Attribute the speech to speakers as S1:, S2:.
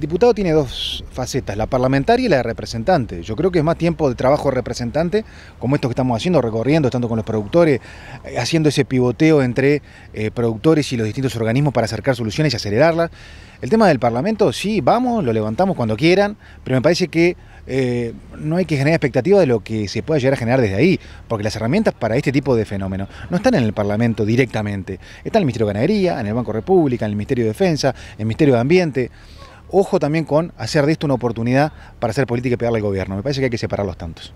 S1: el diputado tiene dos facetas, la parlamentaria y la de representante. Yo creo que es más tiempo de trabajo representante, como esto que estamos haciendo, recorriendo, estando con los productores, eh, haciendo ese pivoteo entre eh, productores y los distintos organismos para acercar soluciones y acelerarlas. El tema del Parlamento, sí, vamos, lo levantamos cuando quieran, pero me parece que eh, no hay que generar expectativas de lo que se pueda llegar a generar desde ahí, porque las herramientas para este tipo de fenómenos no están en el Parlamento directamente, están en el Ministerio de Ganadería, en el Banco República, en el Ministerio de Defensa, en el Ministerio de Ambiente ojo también con hacer de esto una oportunidad para hacer política y pegarle al gobierno. Me parece que hay que separar los tantos.